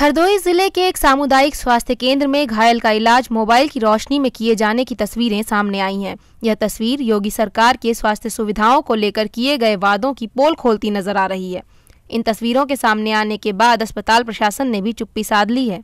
हरदोई जिले के एक सामुदायिक स्वास्थ्य केंद्र में घायल का इलाज मोबाइल की रोशनी में किए जाने की तस्वीरें सामने आई हैं यह तस्वीर योगी सरकार के स्वास्थ्य सुविधाओं को लेकर किए गए वादों की पोल खोलती नजर आ रही है इन तस्वीरों के सामने आने के बाद अस्पताल प्रशासन ने भी चुप्पी साध ली है